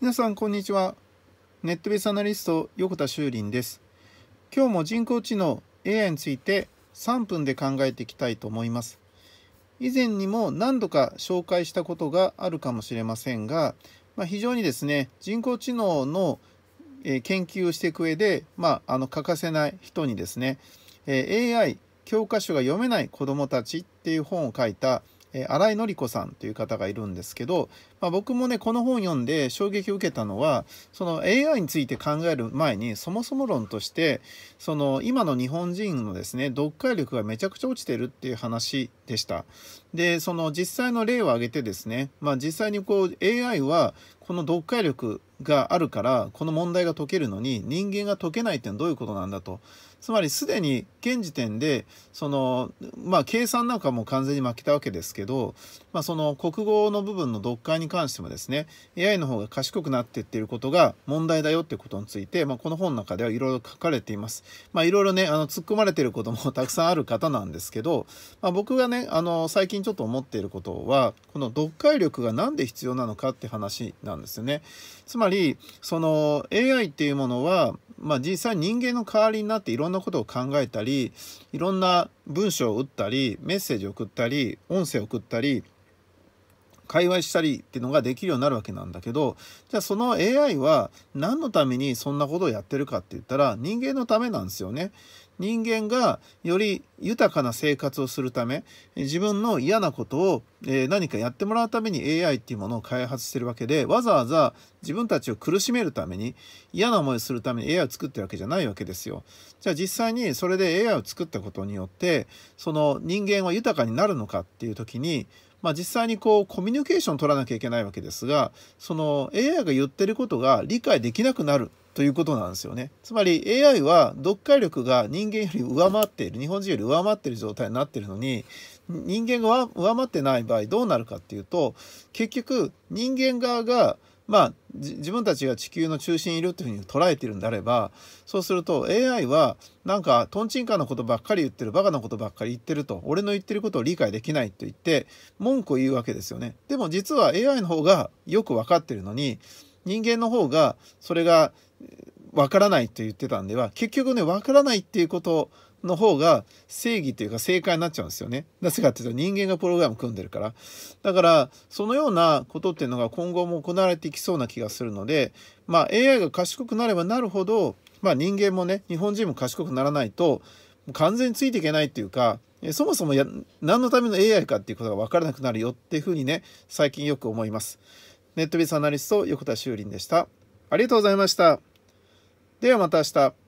皆さんこんにちはネットベースアナリスト横田修林です今日も人工知能 AI について3分で考えていきたいと思います以前にも何度か紹介したことがあるかもしれませんが、まあ、非常にですね人工知能の研究をしていく上で、まあ、あの欠かせない人にですね AI 教科書が読めない子どもたちっていう本を書いたえ新井紀子さんという方がいるんですけど、まあ、僕もねこの本読んで衝撃を受けたのはその AI について考える前にそもそも論としてその今の日本人のですね読解力がめちゃくちゃ落ちてるっていう話でした。でその実際の例を挙げてですね、まあ、実際にこう AI はこの読解力があるからこの問題が解けるのに人間が解けないってのはどういうことなんだとつまりすでに現時点でそのまあ計算なんかも完全に負けたわけですけど、まあ、その国語の部分の読解に関してもですね AI の方が賢くなっていっていることが問題だよってことについて、まあ、この本の中ではいろいろ書かれています。まあ、いろいろねあの突っ込まれてることもたくさんある方なんですけど、まあ、僕がねあの最近ちょっと思っていることはこの読解力が何で必要なのかって話なんです。なんですよね。つまり、その AI っていうものは、まあ、実際人間の代わりになっていろんなことを考えたり、いろんな文章を打ったり、メッセージを送ったり、音声を送ったり、会話したりっていうのができるようになるわけなんだけどじゃあその AI は何のためにそんなことをやってるかって言ったら人間のためなんですよね。人間がより豊かな生活をするため自分の嫌なことを、え何かやってもらうために AI っていうものを開発してるわけでわざわざ自分たちを苦しめるために嫌な思いをするために AI を作ってるわけじゃないわけですよ。じゃあ実際にそれで AI を作ったことによってその人間は豊かになるのかっていう時にまあ、実際にこうコミュニケーション取らなきゃいけないわけですがその AI が言ってることが理解できなくなるということなんですよね。つまり AI は読解力が人間より上回っている、日本人より上回っている状態になっているのに、人間が上回ってない場合どうなるかっていうと、結局人間側が、まあ、自分たちが地球の中心にいるというふうに捉えてるんであれば、そうすると AI はなんかトンチンカのことばっかり言ってる、バカなことばっかり言ってると、俺の言ってることを理解できないと言って文句を言うわけですよね。でも実は AI の方がよくわかってるのに、人間の方がそれがわからないと言ってたんでは結局ねわからないっていうことの方が正義というか正解になっちゃうんですよね。なぜかっていうと人間がプログラム組んでるから。だからそのようなことっていうのが今後も行われていきそうな気がするので、まあ、AI が賢くなればなるほど、まあ、人間もね日本人も賢くならないと完全についていけないっていうかそもそもや何のための AI かっていうことが分からなくなるよっていうふうにね最近よく思います。ネットビスアナリスト横田修林でした。ありがとうございました。ではまた明日。